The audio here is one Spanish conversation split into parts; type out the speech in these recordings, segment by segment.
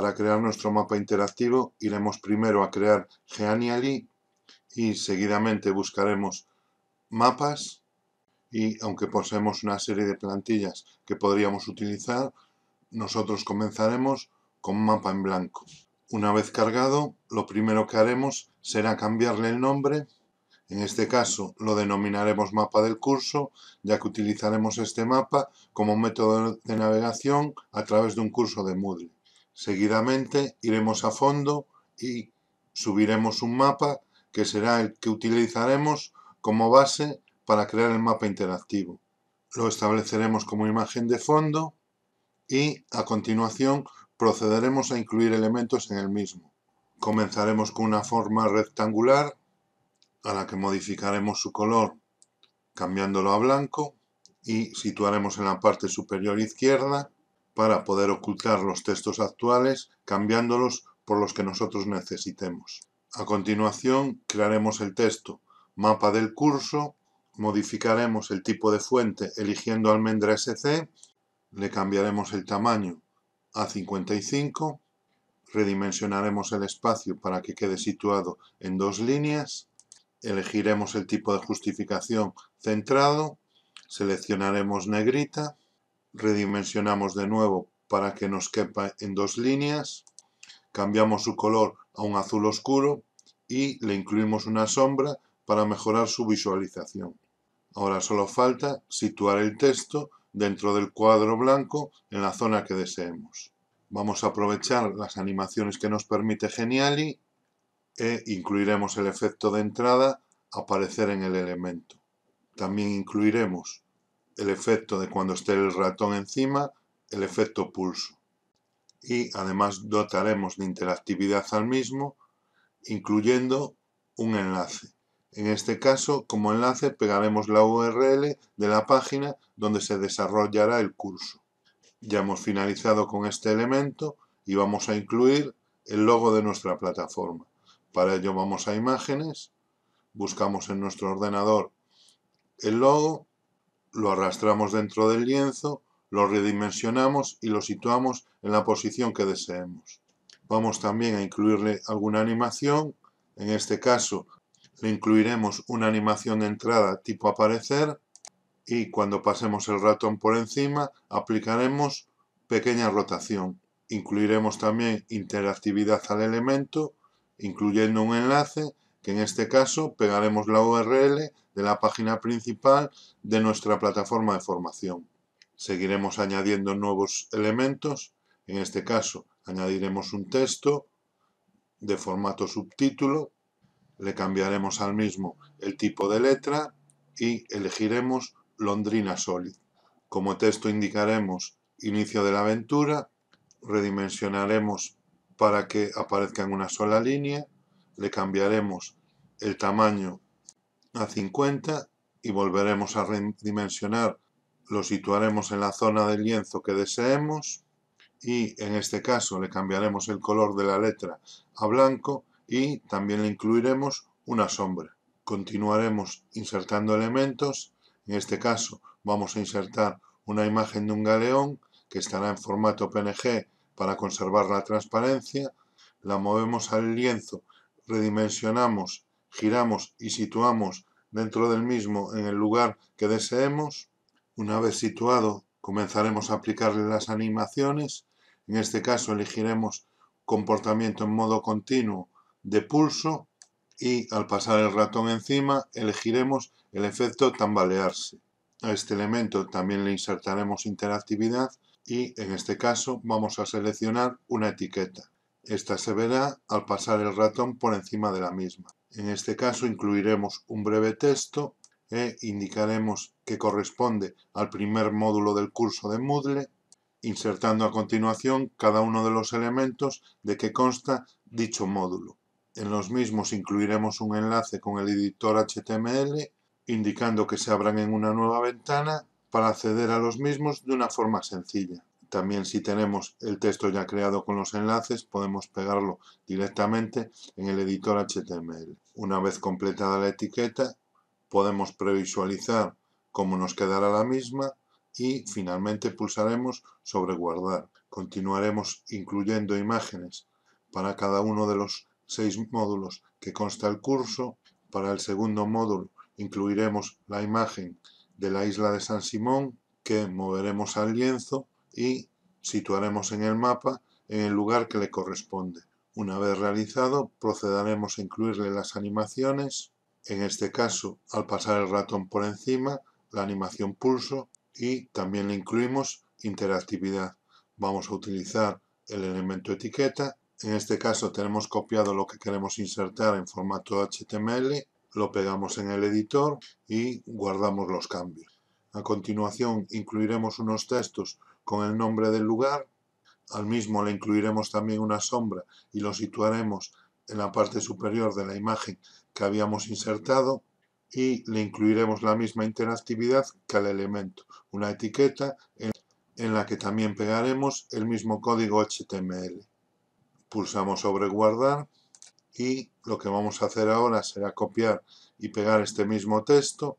Para crear nuestro mapa interactivo iremos primero a crear geaniali y seguidamente buscaremos mapas y aunque poseemos una serie de plantillas que podríamos utilizar, nosotros comenzaremos con un mapa en blanco. Una vez cargado, lo primero que haremos será cambiarle el nombre. En este caso lo denominaremos mapa del curso, ya que utilizaremos este mapa como método de navegación a través de un curso de Moodle. Seguidamente iremos a fondo y subiremos un mapa que será el que utilizaremos como base para crear el mapa interactivo. Lo estableceremos como imagen de fondo y a continuación procederemos a incluir elementos en el mismo. Comenzaremos con una forma rectangular a la que modificaremos su color cambiándolo a blanco y situaremos en la parte superior izquierda para poder ocultar los textos actuales cambiándolos por los que nosotros necesitemos. A continuación, crearemos el texto mapa del curso, modificaremos el tipo de fuente eligiendo almendra SC, le cambiaremos el tamaño a 55, redimensionaremos el espacio para que quede situado en dos líneas, elegiremos el tipo de justificación centrado, seleccionaremos negrita, redimensionamos de nuevo para que nos quepa en dos líneas, cambiamos su color a un azul oscuro y le incluimos una sombra para mejorar su visualización. Ahora solo falta situar el texto dentro del cuadro blanco en la zona que deseemos. Vamos a aprovechar las animaciones que nos permite Geniali e incluiremos el efecto de entrada aparecer en el elemento. También incluiremos el efecto de cuando esté el ratón encima, el efecto pulso. Y además dotaremos de interactividad al mismo, incluyendo un enlace. En este caso, como enlace, pegaremos la URL de la página donde se desarrollará el curso. Ya hemos finalizado con este elemento y vamos a incluir el logo de nuestra plataforma. Para ello vamos a Imágenes, buscamos en nuestro ordenador el logo lo arrastramos dentro del lienzo, lo redimensionamos y lo situamos en la posición que deseemos. Vamos también a incluirle alguna animación, en este caso le incluiremos una animación de entrada tipo aparecer y cuando pasemos el ratón por encima aplicaremos pequeña rotación. Incluiremos también interactividad al elemento, incluyendo un enlace que en este caso pegaremos la URL de la página principal de nuestra plataforma de formación. Seguiremos añadiendo nuevos elementos, en este caso añadiremos un texto de formato subtítulo, le cambiaremos al mismo el tipo de letra y elegiremos Londrina Solid. Como texto indicaremos inicio de la aventura, redimensionaremos para que aparezca en una sola línea, le cambiaremos el tamaño a 50 y volveremos a redimensionar. Lo situaremos en la zona del lienzo que deseemos y en este caso le cambiaremos el color de la letra a blanco y también le incluiremos una sombra. Continuaremos insertando elementos, en este caso vamos a insertar una imagen de un galeón que estará en formato PNG para conservar la transparencia, la movemos al lienzo redimensionamos, giramos y situamos dentro del mismo en el lugar que deseemos. Una vez situado, comenzaremos a aplicarle las animaciones. En este caso elegiremos comportamiento en modo continuo de pulso y al pasar el ratón encima elegiremos el efecto tambalearse. A este elemento también le insertaremos interactividad y en este caso vamos a seleccionar una etiqueta. Esta se verá al pasar el ratón por encima de la misma. En este caso incluiremos un breve texto e indicaremos que corresponde al primer módulo del curso de Moodle, insertando a continuación cada uno de los elementos de que consta dicho módulo. En los mismos incluiremos un enlace con el editor HTML, indicando que se abran en una nueva ventana para acceder a los mismos de una forma sencilla. También si tenemos el texto ya creado con los enlaces, podemos pegarlo directamente en el editor HTML. Una vez completada la etiqueta, podemos previsualizar cómo nos quedará la misma y finalmente pulsaremos sobre guardar. Continuaremos incluyendo imágenes para cada uno de los seis módulos que consta el curso. Para el segundo módulo incluiremos la imagen de la isla de San Simón que moveremos al lienzo y situaremos en el mapa en el lugar que le corresponde. Una vez realizado, procederemos a incluirle las animaciones, en este caso, al pasar el ratón por encima, la animación pulso y también le incluimos interactividad. Vamos a utilizar el elemento etiqueta, en este caso tenemos copiado lo que queremos insertar en formato HTML, lo pegamos en el editor y guardamos los cambios. A continuación incluiremos unos textos con el nombre del lugar, al mismo le incluiremos también una sombra y lo situaremos en la parte superior de la imagen que habíamos insertado y le incluiremos la misma interactividad que al elemento, una etiqueta en la que también pegaremos el mismo código HTML. Pulsamos sobre guardar y lo que vamos a hacer ahora será copiar y pegar este mismo texto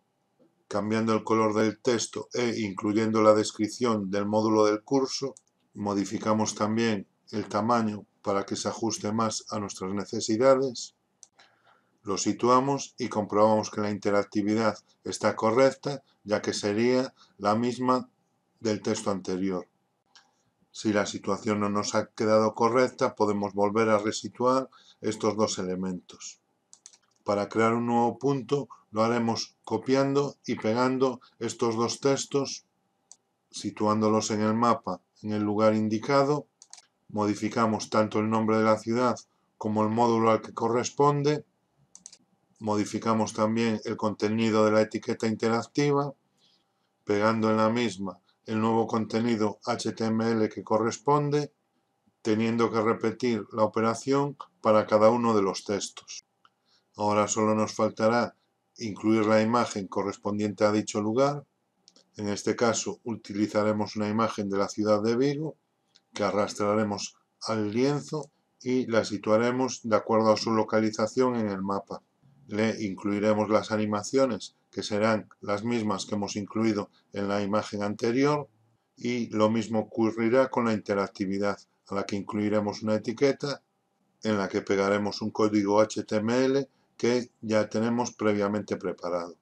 cambiando el color del texto e incluyendo la descripción del módulo del curso. Modificamos también el tamaño para que se ajuste más a nuestras necesidades. Lo situamos y comprobamos que la interactividad está correcta, ya que sería la misma del texto anterior. Si la situación no nos ha quedado correcta, podemos volver a resituar estos dos elementos. Para crear un nuevo punto lo haremos copiando y pegando estos dos textos, situándolos en el mapa en el lugar indicado, modificamos tanto el nombre de la ciudad como el módulo al que corresponde, modificamos también el contenido de la etiqueta interactiva, pegando en la misma el nuevo contenido HTML que corresponde, teniendo que repetir la operación para cada uno de los textos. Ahora solo nos faltará incluir la imagen correspondiente a dicho lugar. En este caso utilizaremos una imagen de la ciudad de Vigo que arrastraremos al lienzo y la situaremos de acuerdo a su localización en el mapa. Le incluiremos las animaciones que serán las mismas que hemos incluido en la imagen anterior y lo mismo ocurrirá con la interactividad a la que incluiremos una etiqueta en la que pegaremos un código HTML que ya tenemos previamente preparado.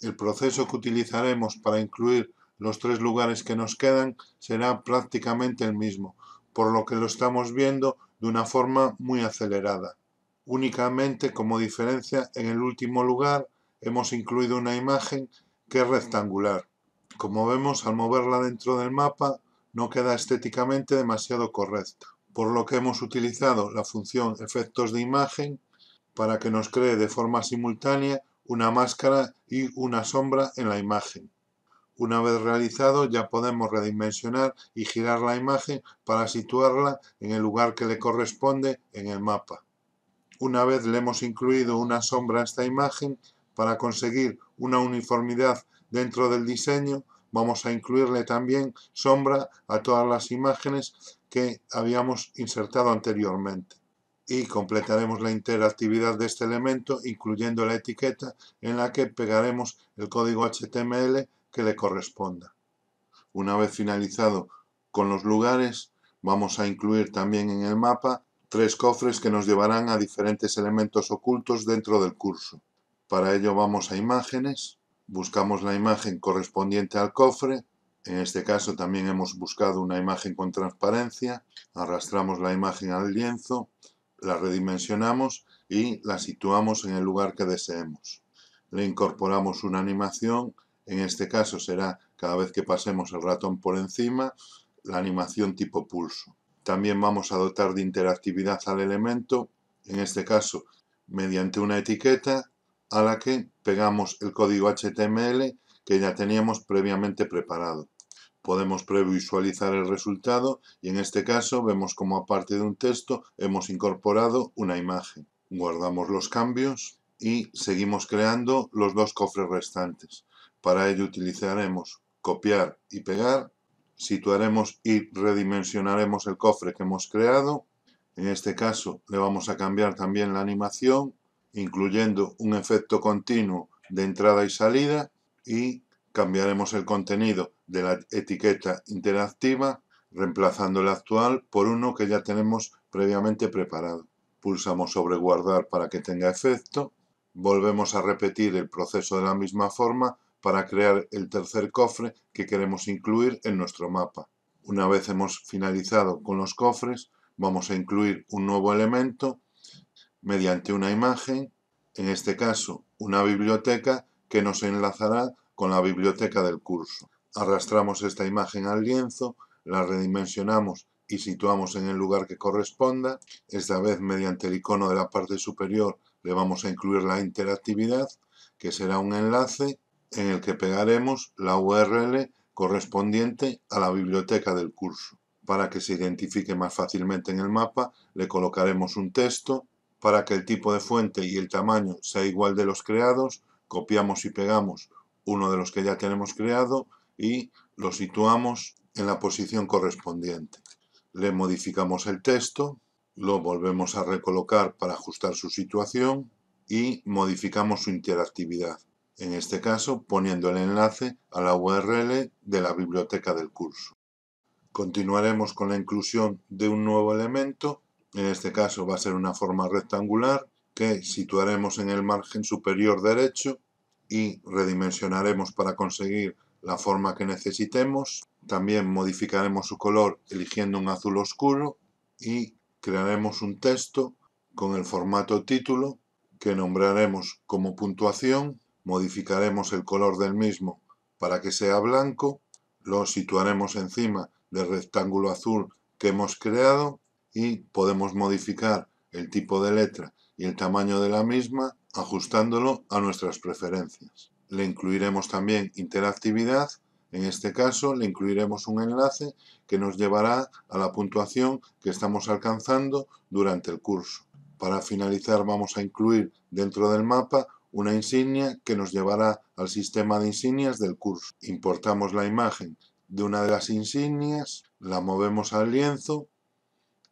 El proceso que utilizaremos para incluir los tres lugares que nos quedan será prácticamente el mismo, por lo que lo estamos viendo de una forma muy acelerada. Únicamente como diferencia en el último lugar hemos incluido una imagen que es rectangular. Como vemos al moverla dentro del mapa no queda estéticamente demasiado correcta, por lo que hemos utilizado la función efectos de imagen para que nos cree de forma simultánea una máscara y una sombra en la imagen. Una vez realizado ya podemos redimensionar y girar la imagen para situarla en el lugar que le corresponde en el mapa. Una vez le hemos incluido una sombra a esta imagen, para conseguir una uniformidad dentro del diseño, vamos a incluirle también sombra a todas las imágenes que habíamos insertado anteriormente y completaremos la interactividad de este elemento incluyendo la etiqueta en la que pegaremos el código HTML que le corresponda. Una vez finalizado con los lugares, vamos a incluir también en el mapa tres cofres que nos llevarán a diferentes elementos ocultos dentro del curso. Para ello vamos a imágenes, buscamos la imagen correspondiente al cofre, en este caso también hemos buscado una imagen con transparencia, arrastramos la imagen al lienzo, la redimensionamos y la situamos en el lugar que deseemos. Le incorporamos una animación, en este caso será cada vez que pasemos el ratón por encima, la animación tipo pulso. También vamos a dotar de interactividad al elemento, en este caso mediante una etiqueta a la que pegamos el código HTML que ya teníamos previamente preparado podemos previsualizar el resultado y en este caso vemos como aparte de un texto hemos incorporado una imagen. Guardamos los cambios y seguimos creando los dos cofres restantes. Para ello utilizaremos copiar y pegar, situaremos y redimensionaremos el cofre que hemos creado. En este caso le vamos a cambiar también la animación, incluyendo un efecto continuo de entrada y salida y cambiaremos el contenido de la etiqueta interactiva, reemplazando el actual por uno que ya tenemos previamente preparado. Pulsamos sobre guardar para que tenga efecto. Volvemos a repetir el proceso de la misma forma para crear el tercer cofre que queremos incluir en nuestro mapa. Una vez hemos finalizado con los cofres, vamos a incluir un nuevo elemento mediante una imagen, en este caso una biblioteca que nos enlazará con la biblioteca del curso. Arrastramos esta imagen al lienzo, la redimensionamos y situamos en el lugar que corresponda. Esta vez mediante el icono de la parte superior le vamos a incluir la interactividad, que será un enlace en el que pegaremos la URL correspondiente a la biblioteca del curso. Para que se identifique más fácilmente en el mapa, le colocaremos un texto. Para que el tipo de fuente y el tamaño sea igual de los creados, copiamos y pegamos uno de los que ya tenemos creado y lo situamos en la posición correspondiente. Le modificamos el texto, lo volvemos a recolocar para ajustar su situación y modificamos su interactividad, en este caso poniendo el enlace a la URL de la biblioteca del curso. Continuaremos con la inclusión de un nuevo elemento, en este caso va a ser una forma rectangular que situaremos en el margen superior derecho y redimensionaremos para conseguir la forma que necesitemos. También modificaremos su color eligiendo un azul oscuro y crearemos un texto con el formato título que nombraremos como puntuación, modificaremos el color del mismo para que sea blanco, lo situaremos encima del rectángulo azul que hemos creado y podemos modificar el tipo de letra y el tamaño de la misma ajustándolo a nuestras preferencias le incluiremos también interactividad, en este caso le incluiremos un enlace que nos llevará a la puntuación que estamos alcanzando durante el curso. Para finalizar vamos a incluir dentro del mapa una insignia que nos llevará al sistema de insignias del curso. Importamos la imagen de una de las insignias, la movemos al lienzo,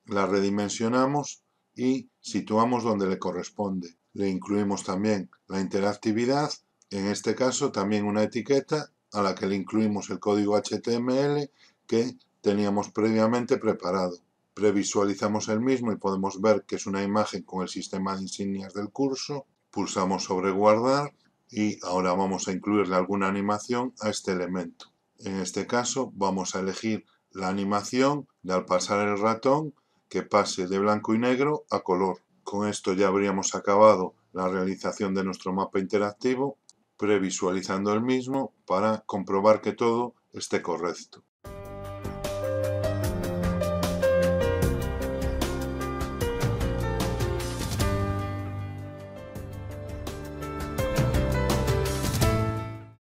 la redimensionamos y situamos donde le corresponde. Le incluimos también la interactividad en este caso también una etiqueta a la que le incluimos el código HTML que teníamos previamente preparado. Previsualizamos el mismo y podemos ver que es una imagen con el sistema de insignias del curso. Pulsamos sobre guardar y ahora vamos a incluirle alguna animación a este elemento. En este caso vamos a elegir la animación de al pasar el ratón que pase de blanco y negro a color. Con esto ya habríamos acabado la realización de nuestro mapa interactivo previsualizando el mismo para comprobar que todo esté correcto.